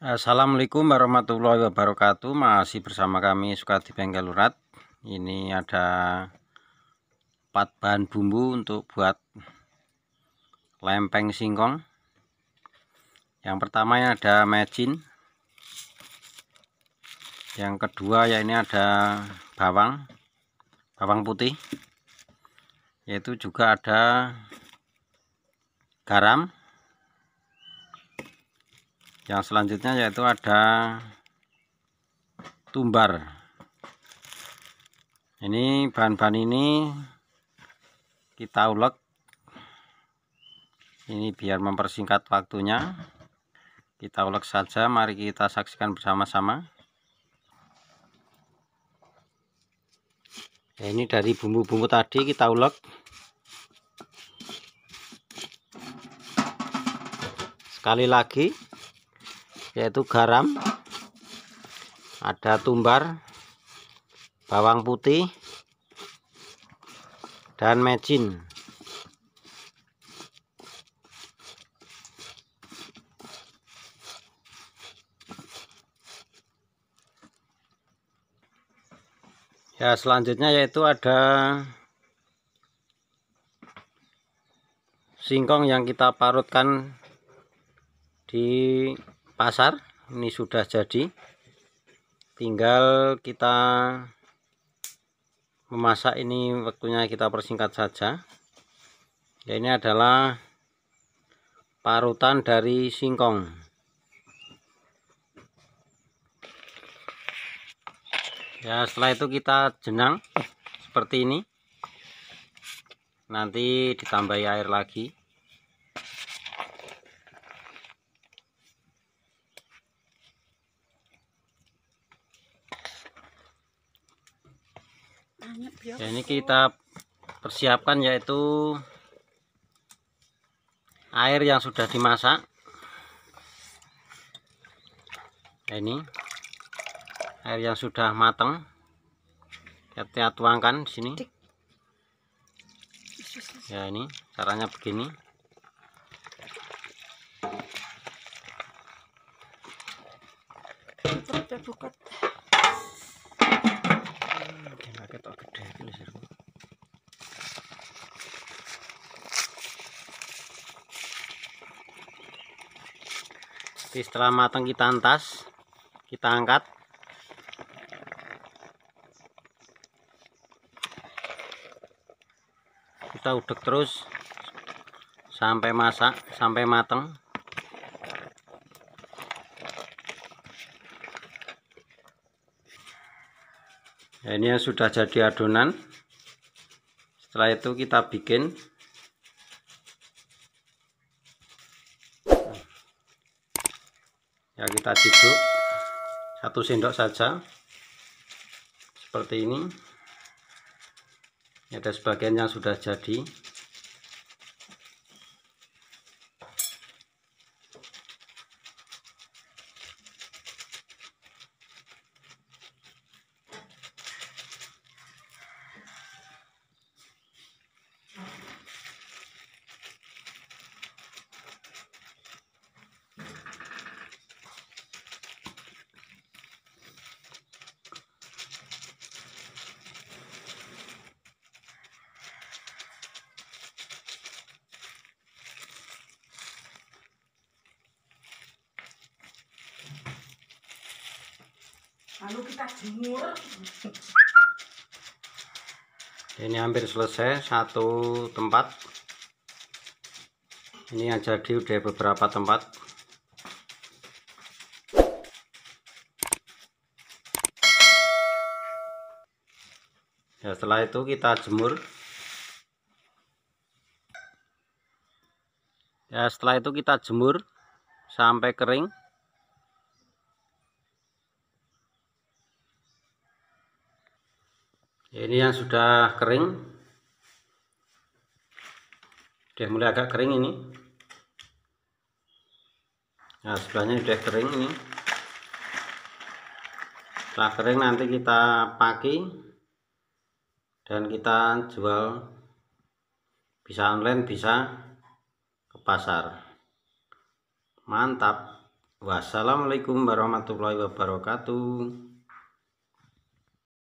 Assalamualaikum warahmatullahi wabarakatuh Masih bersama kami Sukati Bengkel Urat Ini ada 4 bahan bumbu untuk buat lempeng singkong Yang pertama ini ada mecin Yang kedua ya ini ada bawang Bawang putih Yaitu juga ada garam yang selanjutnya yaitu ada tumbar ini bahan-bahan ini kita ulek ini biar mempersingkat waktunya kita ulek saja mari kita saksikan bersama-sama ini dari bumbu-bumbu tadi kita ulek sekali lagi yaitu garam ada tumbar bawang putih dan mecin ya selanjutnya yaitu ada singkong yang kita parutkan di pasar ini sudah jadi tinggal kita memasak ini waktunya kita persingkat saja ya ini adalah parutan dari singkong ya setelah itu kita jenang seperti ini nanti ditambahi air lagi ya ini kita persiapkan yaitu air yang sudah dimasak ya ini air yang sudah matang kita tuangkan di sini ya ini caranya begini ketok gede iki lho seru. Jadi setelah matang kita antas, kita angkat. Kita udek terus sampai masak, sampai matang. nah, ini sudah jadi adonan setelah itu kita bikin ya kita ciduk satu sendok saja seperti ini. ini ada sebagian yang sudah jadi lalu kita jemur ini hampir selesai satu tempat ini yang jadi udah beberapa tempat ya setelah itu kita jemur ya setelah itu kita jemur sampai kering ini yang sudah kering sudah mulai agak kering ini nah sebelahnya sudah kering ini setelah kering nanti kita pakai dan kita jual bisa online bisa ke pasar mantap wassalamualaikum warahmatullahi wabarakatuh